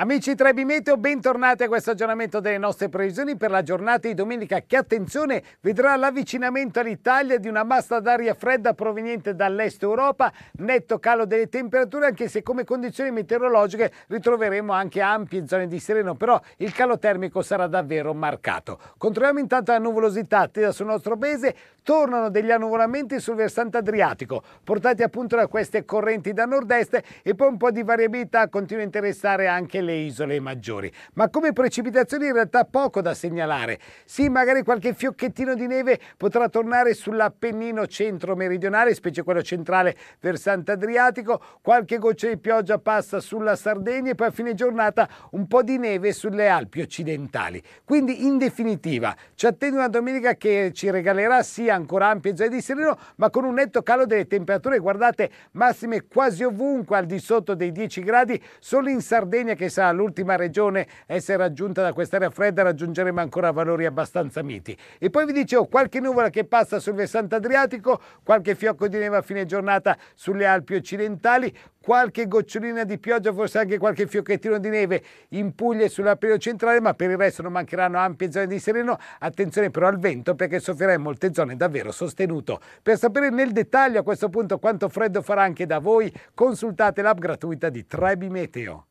Amici Trebimete, bentornati a questo aggiornamento delle nostre previsioni per la giornata di domenica che, attenzione, vedrà l'avvicinamento all'Italia di una massa d'aria fredda proveniente dall'est Europa, netto calo delle temperature, anche se come condizioni meteorologiche ritroveremo anche ampie zone di sereno, però il calo termico sarà davvero marcato. Controlliamo intanto la nuvolosità attesa sul nostro paese, tornano degli annuvolamenti sul versante adriatico, portati appunto da queste correnti da nord-est e poi un po' di variabilità continua a interessare anche le le isole maggiori. Ma come precipitazioni in realtà poco da segnalare. Sì, magari qualche fiocchettino di neve potrà tornare sull'Appennino centro-meridionale, specie quello centrale versante adriatico, qualche goccia di pioggia passa sulla Sardegna e poi a fine giornata un po' di neve sulle Alpi occidentali. Quindi in definitiva ci attende una domenica che ci regalerà sì ancora ampie zone di sereno, ma con un netto calo delle temperature, guardate, massime quasi ovunque al di sotto dei 10 gradi, solo in Sardegna che è sa, l'ultima regione a essere raggiunta da quest'area fredda raggiungeremo ancora valori abbastanza miti. E poi vi dicevo, qualche nuvola che passa sul versante adriatico, qualche fiocco di neve a fine giornata sulle Alpi occidentali, qualche gocciolina di pioggia, forse anche qualche fiocchettino di neve in Puglia e sull'Appello centrale, ma per il resto non mancheranno ampie zone di sereno. Attenzione però al vento perché soffrirà in molte zone davvero sostenuto. Per sapere nel dettaglio a questo punto quanto freddo farà anche da voi, consultate l'app gratuita di Trebi Meteo.